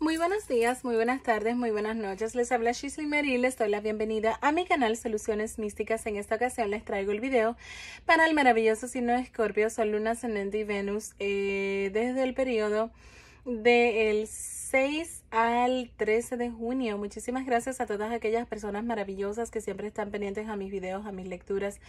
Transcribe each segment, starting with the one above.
Muy buenos días, muy buenas tardes, muy buenas noches. Les habla Shisley Mary les doy la bienvenida a mi canal Soluciones Místicas. En esta ocasión les traigo el video para el maravilloso signo de Escorpio, Sol, Luna, Ascendente y Venus eh, desde el periodo del 6 al 13 de junio. Muchísimas gracias a todas aquellas personas maravillosas que siempre están pendientes a mis videos, a mis lecturas.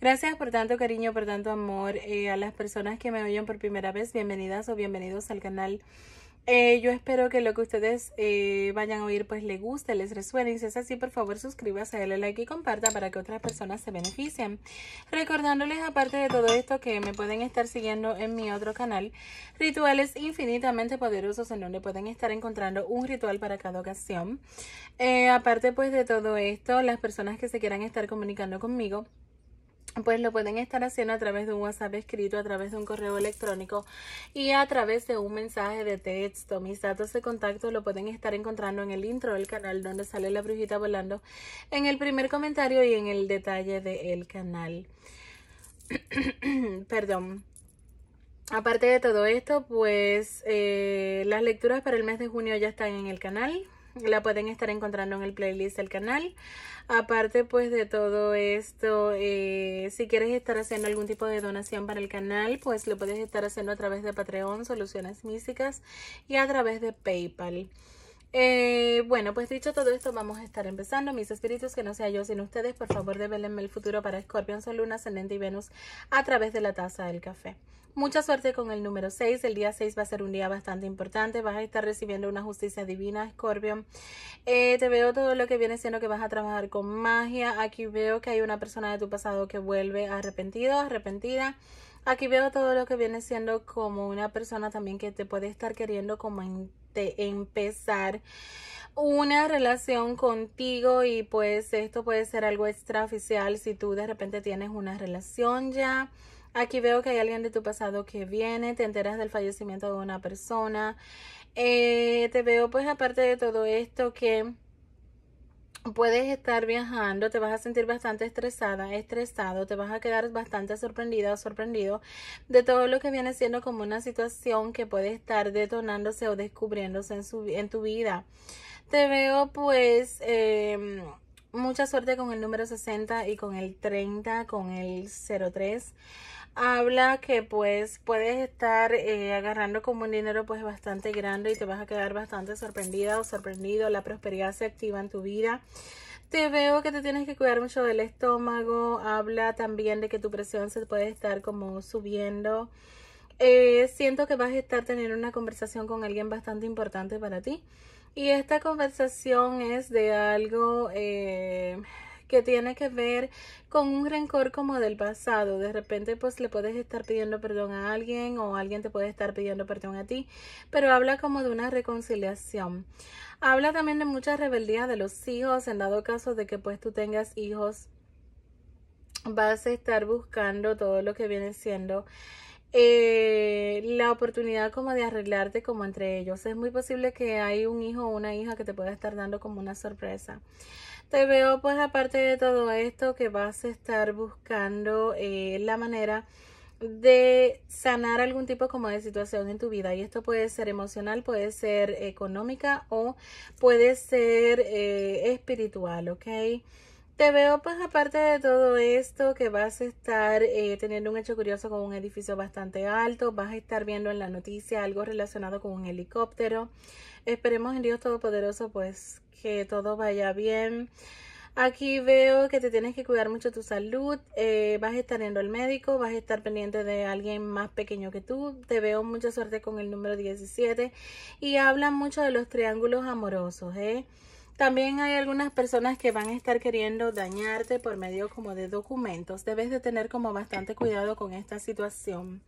Gracias por tanto cariño, por tanto amor. Eh, a las personas que me oyen por primera vez, bienvenidas o bienvenidos al canal. Eh, yo espero que lo que ustedes eh, vayan a oír pues les guste, les resuene. Y si es así, por favor suscríbase, dale like y comparta para que otras personas se beneficien. Recordándoles aparte de todo esto que me pueden estar siguiendo en mi otro canal, rituales infinitamente poderosos en donde pueden estar encontrando un ritual para cada ocasión. Eh, aparte pues de todo esto, las personas que se quieran estar comunicando conmigo, pues lo pueden estar haciendo a través de un WhatsApp escrito, a través de un correo electrónico y a través de un mensaje de texto. Mis datos de contacto lo pueden estar encontrando en el intro del canal donde sale la brujita volando, en el primer comentario y en el detalle del canal. Perdón. Aparte de todo esto, pues eh, las lecturas para el mes de junio ya están en el canal la pueden estar encontrando en el playlist del canal. Aparte pues de todo esto, eh, si quieres estar haciendo algún tipo de donación para el canal, pues lo puedes estar haciendo a través de Patreon, Soluciones Místicas y a través de PayPal. Eh, bueno, pues dicho todo esto, vamos a estar empezando. Mis espíritus, que no sea yo sin ustedes, por favor, devélenme el futuro para Scorpion, Sol, Luna, Ascendente y Venus a través de la taza del café. Mucha suerte con el número 6. El día 6 va a ser un día bastante importante. Vas a estar recibiendo una justicia divina, Scorpio. Eh, te veo todo lo que viene siendo que vas a trabajar con magia. Aquí veo que hay una persona de tu pasado que vuelve arrepentido, arrepentida. Aquí veo todo lo que viene siendo como una persona también que te puede estar queriendo como empezar una relación contigo y pues esto puede ser algo extraoficial si tú de repente tienes una relación ya. Aquí veo que hay alguien de tu pasado que viene, te enteras del fallecimiento de una persona. Eh, te veo pues aparte de todo esto que puedes estar viajando, te vas a sentir bastante estresada, estresado, te vas a quedar bastante sorprendida o sorprendido de todo lo que viene siendo como una situación que puede estar detonándose o descubriéndose en, en tu vida. Te veo pues em, mucha suerte con el número 60 y con el 30, con el 03 habla que pues puedes estar eh, agarrando como un dinero pues bastante grande y te vas a quedar bastante sorprendida o sorprendido. La prosperidad se activa en tu vida. Te veo que te tienes que cuidar mucho del estómago. Habla también de que tu presión se puede estar como subiendo. Eh, siento que vas a estar teniendo una conversación con alguien bastante importante para ti. Y esta conversación es de algo... Eh, que tiene que ver con un rencor como del pasado. De repente pues le puedes estar pidiendo perdón a alguien o alguien te puede estar pidiendo perdón a ti, pero habla como de una reconciliación. Habla también de muchas rebeldías de los hijos, en dado caso de que pues tú tengas hijos, vas a estar buscando todo lo que viene siendo eh, la oportunidad como de arreglarte como entre ellos. Es muy posible que hay un hijo o una hija que te pueda estar dando como una sorpresa. Te veo pues aparte de todo esto que vas a estar buscando eh, la manera de sanar algún tipo como de situación en tu vida y esto puede ser emocional, puede ser económica o puede ser eh, espiritual, ¿ok? Te veo pues aparte de todo esto que vas a estar eh, teniendo un hecho curioso con un edificio bastante alto, vas a estar viendo en la noticia algo relacionado con un helicóptero. Esperemos en Dios Todopoderoso pues que todo vaya bien. Aquí veo que te tienes que cuidar mucho tu salud, eh, vas a estar yendo al médico, vas a estar pendiente de alguien más pequeño que tú, te veo mucha suerte con el número 17 y hablan mucho de los triángulos amorosos, ¿eh? También hay algunas personas que van a estar queriendo dañarte por medio como de documentos. Debes de tener como bastante cuidado con esta situación.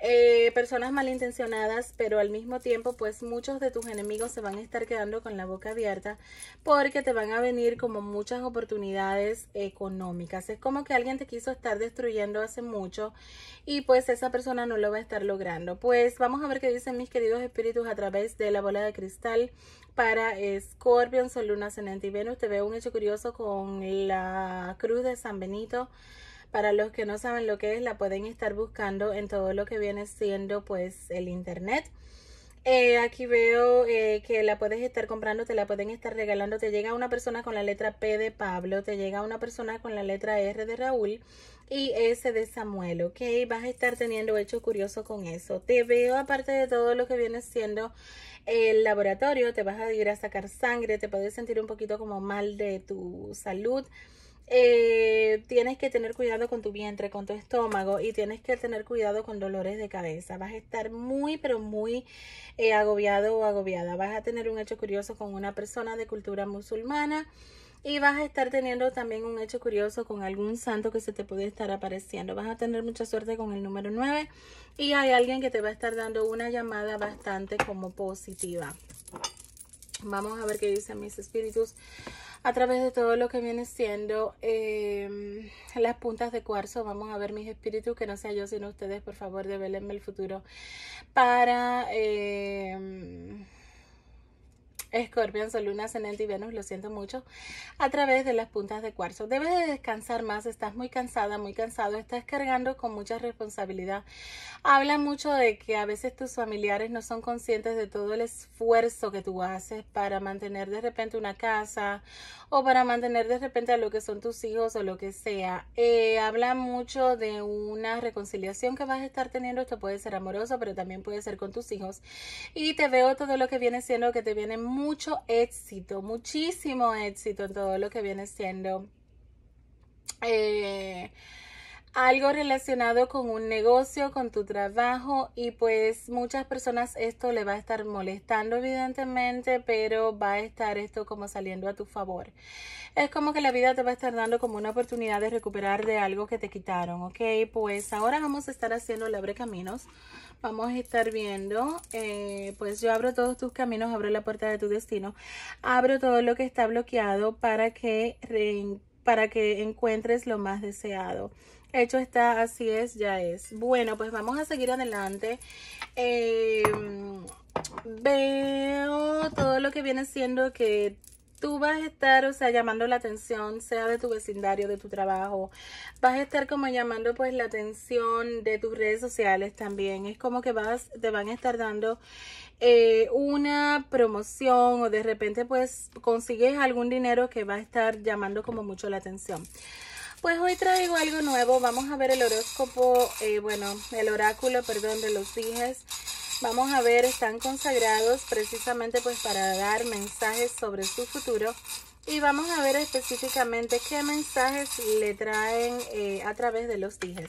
Eh, personas malintencionadas, pero al mismo tiempo pues muchos de tus enemigos se van a estar quedando con la boca abierta porque te van a venir como muchas oportunidades económicas. Es como que alguien te quiso estar destruyendo hace mucho y pues esa persona no lo va a estar logrando. Pues vamos a ver qué dicen mis queridos espíritus a través de la bola de cristal para Scorpion, Sol, Luna, Ascendente y Venus. Te veo un hecho curioso con la cruz de San Benito. Para los que no saben lo que es, la pueden estar buscando en todo lo que viene siendo pues el internet. Eh, aquí veo eh, que la puedes estar comprando, te la pueden estar regalando. Te llega una persona con la letra P de Pablo, te llega una persona con la letra R de Raúl y S de Samuel, ¿ok? Vas a estar teniendo hechos curiosos con eso. Te veo, aparte de todo lo que viene siendo el laboratorio, te vas a ir a sacar sangre, te puedes sentir un poquito como mal de tu salud. Eh, tienes que tener cuidado con tu vientre, con tu estómago y tienes que tener cuidado con dolores de cabeza. Vas a estar muy, pero muy eh, agobiado o agobiada. Vas a tener un hecho curioso con una persona de cultura musulmana y vas a estar teniendo también un hecho curioso con algún santo que se te puede estar apareciendo. Vas a tener mucha suerte con el número 9 y hay alguien que te va a estar dando una llamada bastante como positiva. Vamos a ver qué dicen mis espíritus a través de todo lo que viene siendo em, las puntas de cuarzo. Vamos a ver mis espíritus, que no sea yo sino ustedes, por favor, develenme el futuro para... Em, Escorpión, son luna, ascendente y Venus, lo siento mucho, a través de las puntas de cuarzo. Debes de descansar más, estás muy cansada, muy cansado, estás cargando con mucha responsabilidad. Habla mucho de que a veces tus familiares no son conscientes de todo el esfuerzo que tú haces para mantener de repente una casa o para mantener de repente a lo que son tus hijos o lo que sea. Eh, habla mucho de una reconciliación que vas a estar teniendo. Esto puede ser amoroso, pero también puede ser con tus hijos. Y te veo todo lo que viene siendo que te viene mucho éxito, muchísimo éxito en todo lo que viene siendo. Eh, algo relacionado con un negocio, con tu trabajo y pues muchas personas esto le va a estar molestando evidentemente, pero va a estar esto como saliendo a tu favor. Es como que la vida te va a estar dando como una oportunidad de recuperar de algo que te quitaron, ¿ok? Pues ahora vamos a estar haciendo el abre caminos. Vamos a estar viendo, eh, pues yo abro todos tus caminos, abro la puerta de tu destino, abro todo lo que está bloqueado para que, para que encuentres lo más deseado. Hecho está, así es, ya es. Bueno, pues vamos a seguir adelante. Em, veo todo lo que viene siendo que tú vas a estar, o sea, llamando la atención, sea de tu vecindario, de tu trabajo, vas a estar como llamando pues la atención de tus redes sociales también. Es como que vas, te van a estar dando eh, una promoción o de repente pues consigues algún dinero que va a estar llamando como mucho la atención. Pues hoy traigo algo nuevo, vamos a ver el horóscopo, eh, bueno, el oráculo, perdón, de los tijes Vamos a ver, están consagrados precisamente pues para dar mensajes sobre su futuro. Y vamos a ver específicamente qué mensajes le traen eh, a través de los tijes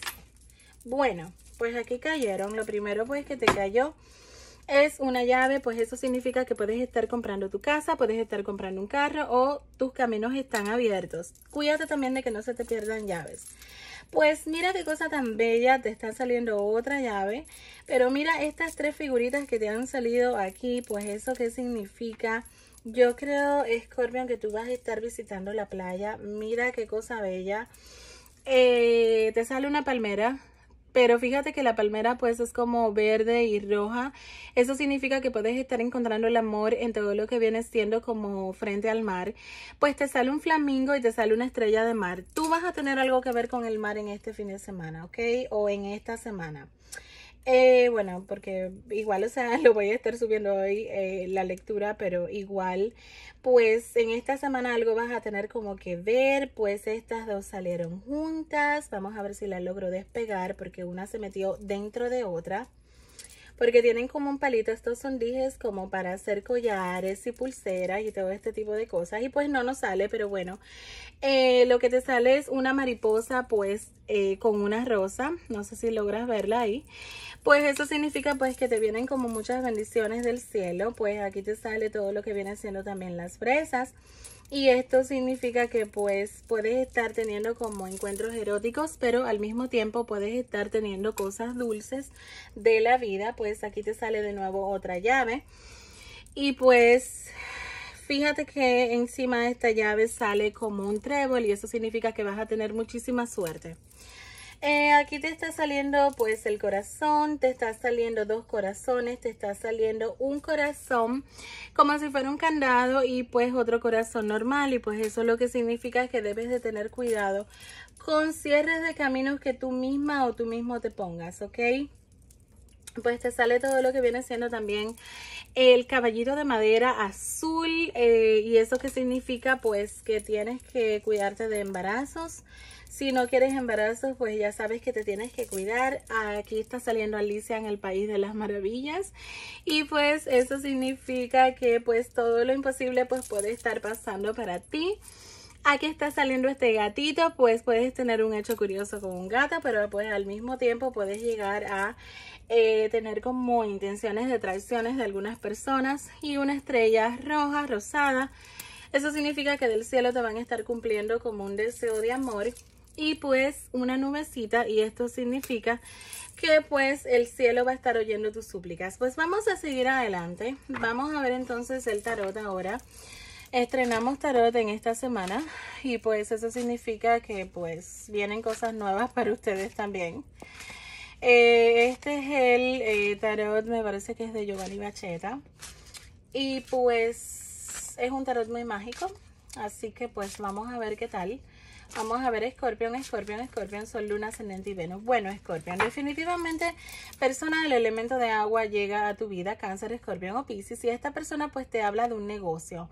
Bueno, pues aquí cayeron. Lo primero pues que te cayó es una llave, pues eso significa que puedes estar comprando tu casa, puedes estar comprando un carro o tus caminos están abiertos. Cuídate también de que no se te pierdan llaves. Pues mira qué cosa tan bella, te está saliendo otra llave. Pero mira estas tres figuritas que te han salido aquí, pues eso qué significa. Yo creo, Scorpion, que tú vas a estar visitando la playa. Mira qué cosa bella. Eh, te sale una palmera, pero fíjate que la palmera pues es como verde y roja. Eso significa que puedes estar encontrando el amor en todo lo que vienes siendo como frente al mar. Pues te sale un flamingo y te sale una estrella de mar. Tú vas a tener algo que ver con el mar en este fin de semana, ¿ok? O en esta semana. Eh, bueno, porque igual, o sea, lo voy a estar subiendo hoy eh, la lectura, pero igual, pues en esta semana algo vas a tener como que ver, pues estas dos salieron juntas, vamos a ver si la logro despegar porque una se metió dentro de otra porque tienen como un palito estos son dijes como para hacer collares y pulseras y todo este tipo de cosas y pues no nos sale pero bueno eh, lo que te sale es una mariposa pues eh, con una rosa no sé si logras verla ahí pues eso significa pues que te vienen como muchas bendiciones del cielo pues aquí te sale todo lo que viene siendo también las fresas y esto significa que pues puedes estar teniendo como encuentros eróticos, pero al mismo tiempo puedes estar teniendo cosas dulces de la vida. Pues aquí te sale de nuevo otra llave. Y pues fíjate que encima de esta llave sale como un trébol y eso significa que vas a tener muchísima suerte. Eh, aquí te está saliendo pues el corazón, te está saliendo dos corazones, te está saliendo un corazón como si fuera un candado y pues otro corazón normal y pues eso lo que significa es que debes de tener cuidado con cierres de caminos que tú misma o tú mismo te pongas, ¿ok? pues te sale todo lo que viene siendo también el caballito de madera azul eh, y eso que significa pues que tienes que cuidarte de embarazos si no quieres embarazos pues ya sabes que te tienes que cuidar aquí está saliendo Alicia en el país de las maravillas y pues eso significa que pues todo lo imposible pues puede estar pasando para ti Aquí está saliendo este gatito, pues puedes tener un hecho curioso con un gato, pero pues al mismo tiempo puedes llegar a eh, tener como intenciones de traiciones de algunas personas y una estrella roja, rosada. Eso significa que del cielo te van a estar cumpliendo como un deseo de amor y pues una nubecita y esto significa que pues el cielo va a estar oyendo tus súplicas. Pues vamos a seguir adelante. Vamos a ver entonces el tarot ahora. Estrenamos tarot en esta semana y pues eso significa que pues vienen cosas nuevas para ustedes también. Eh, este es el eh, tarot, me parece que es de Giovanni Bacheta. Y pues es un tarot muy mágico, así que pues vamos a ver qué tal. Vamos a ver Escorpión, Escorpión, Escorpión, Sol, Luna, Ascendente y Venus. Bueno, Escorpión, definitivamente persona del elemento de agua llega a tu vida, Cáncer, Escorpión o Piscis. y esta persona pues te habla de un negocio.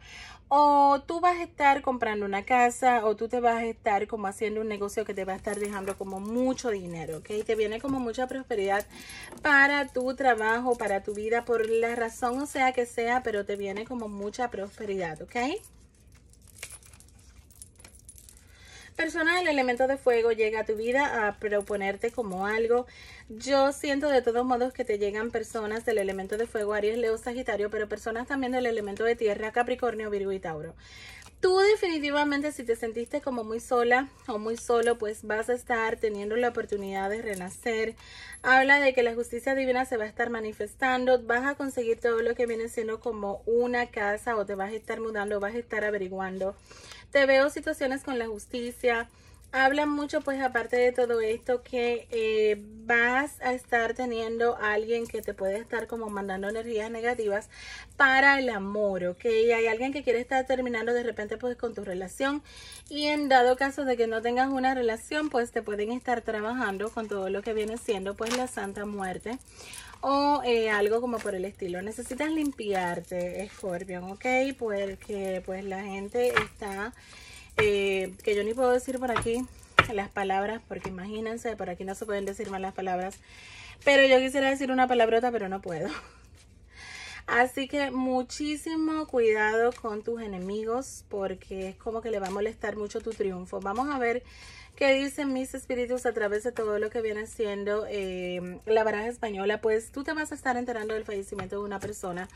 O tú vas a estar comprando una casa o tú te vas a estar como haciendo un negocio que te va a estar dejando como mucho dinero, ¿ok? Te viene como mucha prosperidad para tu trabajo, para tu vida, por la razón o sea que sea, pero te viene como mucha prosperidad, ¿ok? personas, del elemento de fuego llega a tu vida a proponerte como algo. Yo siento de todos modos que te llegan personas del elemento de fuego, Aries, Leo, Sagitario, pero personas también del elemento de tierra, Capricornio, Virgo y Tauro. Tú definitivamente si te sentiste como muy sola o muy solo, pues vas a estar teniendo la oportunidad de renacer. Habla de que la justicia divina se va a estar manifestando, vas a conseguir todo lo que viene siendo como una casa o te vas a estar mudando, vas a estar averiguando. Te veo situaciones con la justicia, hablan mucho pues aparte de todo esto que eh, vas a estar teniendo a alguien que te puede estar como mandando energías negativas para el amor, ¿ok? Hay alguien que quiere estar terminando de repente pues con tu relación y en dado caso de que no tengas una relación pues te pueden estar trabajando con todo lo que viene siendo pues la santa muerte o eh, algo como por el estilo. Necesitas limpiarte, Scorpion, ¿ok? Porque pues la gente está eh, que yo ni puedo decir por aquí las palabras, porque imagínense, por aquí no se pueden decir malas palabras. Pero yo quisiera decir una palabrota, pero no puedo. Así que muchísimo cuidado con tus enemigos porque es como que le va a molestar mucho tu triunfo. Vamos a ver qué dicen mis espíritus a través de todo lo que viene siendo eh, la baraja española. Pues tú te vas a estar enterando del fallecimiento de una persona.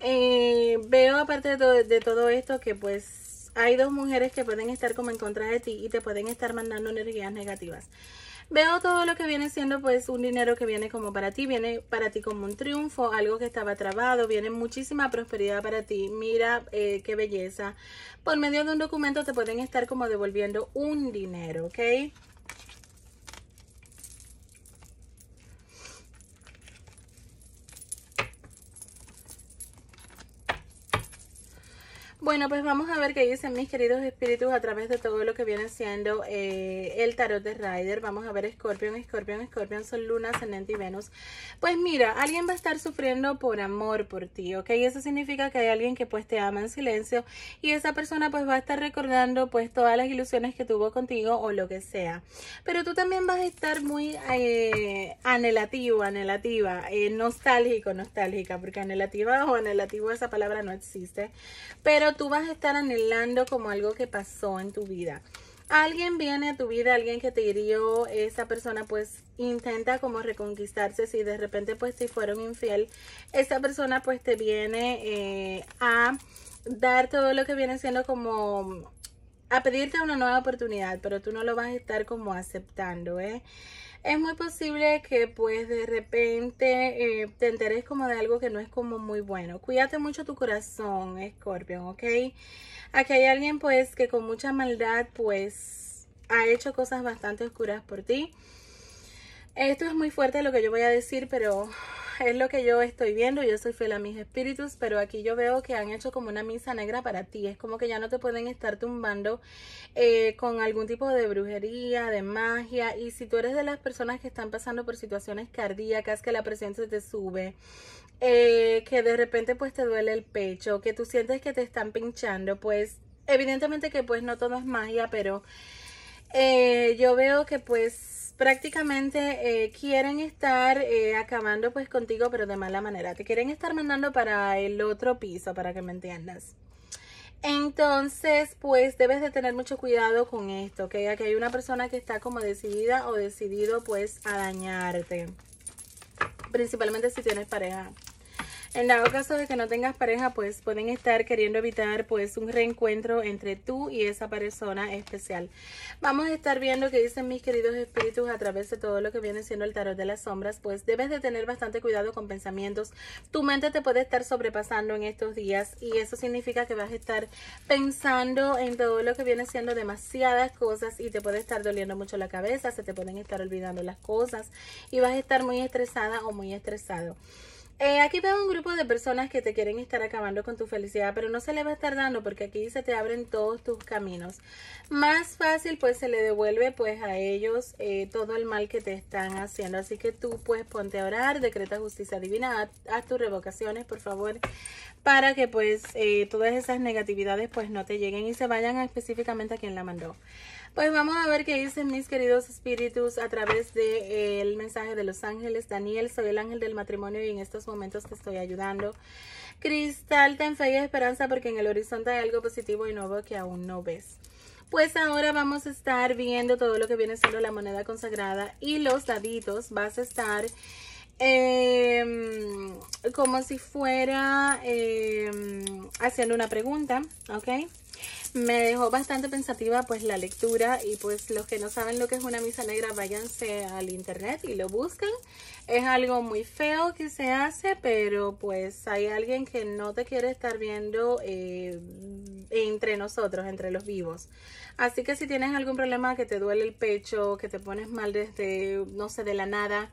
Eh, veo aparte de todo esto que pues hay dos mujeres que pueden estar como en contra de ti y te pueden estar mandando energías negativas. Veo todo lo que viene siendo pues un dinero que viene como para ti, viene para ti como un triunfo, algo que estaba trabado, viene muchísima prosperidad para ti, mira eh, qué belleza. Por medio de un documento te pueden estar como devolviendo un dinero, ¿ok? Bueno, pues vamos a ver qué dicen mis queridos espíritus a través de todo lo que viene siendo eh, el tarot de Rider. Vamos a ver Scorpion, Scorpion, Scorpion, Son Luna, Ascendente y Venus. Pues mira, alguien va a estar sufriendo por amor por ti, ¿ok? Eso significa que hay alguien que pues te ama en silencio y esa persona pues va a estar recordando pues todas las ilusiones que tuvo contigo o lo que sea. Pero tú también vas a estar muy eh, anhelativo, anhelativa, eh, nostálgico, nostálgica, porque anhelativa o anhelativo esa palabra no existe. Pero tú vas a estar anhelando como algo que pasó en tu vida. Alguien viene a tu vida, alguien que te hirió, esa persona pues intenta como reconquistarse, si de repente pues si fueron infiel, esa persona pues te viene eh, a dar todo lo que viene siendo como a pedirte una nueva oportunidad, pero tú no lo vas a estar como aceptando, ¿eh? es muy posible que pues de repente eh, te enteres como de algo que no es como muy bueno. Cuídate mucho tu corazón, Scorpion, ¿ok? Aquí hay alguien pues que con mucha maldad pues ha hecho cosas bastante oscuras por ti. Esto es muy fuerte lo que yo voy a decir, pero es lo que yo estoy viendo. Yo soy fiel a mis espíritus, pero aquí yo veo que han hecho como una misa negra para ti. Es como que ya no te pueden estar tumbando eh, con algún tipo de brujería, de magia. Y si tú eres de las personas que están pasando por situaciones cardíacas, que la presión se te sube, eh, que de repente pues te duele el pecho, que tú sientes que te están pinchando, pues evidentemente que pues no todo es magia, pero eh, yo veo que pues prácticamente eh, quieren estar eh, acabando pues contigo, pero de mala manera. Te quieren estar mandando para el otro piso, para que me entiendas. Entonces, pues debes de tener mucho cuidado con esto, ¿ok? Aquí hay una persona que está como decidida o decidido pues a dañarte. Principalmente si tienes pareja. En dado caso de que no tengas pareja, pues pueden estar queriendo evitar pues un reencuentro entre tú y esa persona especial. Vamos a estar viendo que dicen mis queridos espíritus a través de todo lo que viene siendo el tarot de las sombras, pues debes de tener bastante cuidado con pensamientos. Tu mente te puede estar sobrepasando en estos días y eso significa que vas a estar pensando en todo lo que viene siendo demasiadas cosas y te puede estar doliendo mucho la cabeza, se te pueden estar olvidando las cosas y vas a estar muy estresada o muy estresado. Eh, aquí veo un grupo de personas que te quieren estar acabando con tu felicidad, pero no se le va a estar dando porque aquí se te abren todos tus caminos. Más fácil pues se le devuelve pues a ellos eh, todo el mal que te están haciendo. Así que tú pues ponte a orar, decreta justicia divina, haz tus revocaciones por favor para que pues eh, todas esas negatividades pues no te lleguen y se vayan específicamente a quien la mandó. Pues vamos a ver qué dicen mis queridos espíritus a través del de, eh, mensaje de los ángeles. Daniel, soy el ángel del matrimonio y en estos momentos te estoy ayudando. Cristal, ten fe y esperanza porque en el horizonte hay algo positivo y nuevo que aún no ves. Pues ahora vamos a estar viendo todo lo que viene siendo la moneda consagrada y los daditos. Vas a estar Em, como si fuera em, haciendo una pregunta, ¿ok? Me dejó bastante pensativa pues la lectura y pues los que no saben lo que es una misa negra váyanse al internet y lo buscan. Es algo muy feo que se hace, pero pues hay alguien que no te quiere estar viendo eh, entre nosotros, entre los vivos. Así que si tienes algún problema que te duele el pecho, que te pones mal desde, no sé, de la nada,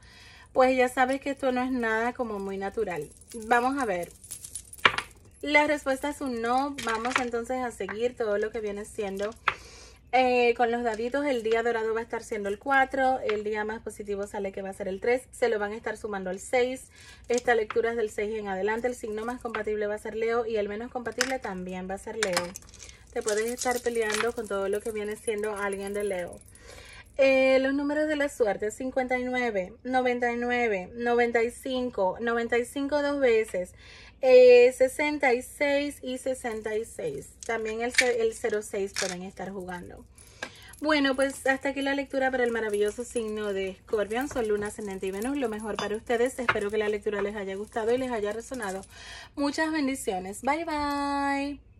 pues ya sabes que esto no es nada como muy natural. Vamos a ver. La respuesta es un no. Vamos entonces a seguir todo lo que viene siendo eh, con los daditos, el día dorado va a estar siendo el 4, el día más positivo sale que va a ser el 3, se lo van a estar sumando al 6, esta lectura es del 6 en adelante, el signo más compatible va a ser Leo y el menos compatible también va a ser Leo. Te puedes estar peleando con todo lo que viene siendo alguien de Leo. Eh, los números de la suerte 59, 99, 95, 95 dos veces, 66 eh, y 66. También el, el 06 pueden estar jugando. Bueno, pues hasta aquí la lectura para el maravilloso signo de Escorpión, Son Luna, Ascendente y Venus. Lo mejor para ustedes. Espero que la lectura les haya gustado y les haya resonado. Muchas bendiciones. Bye, bye.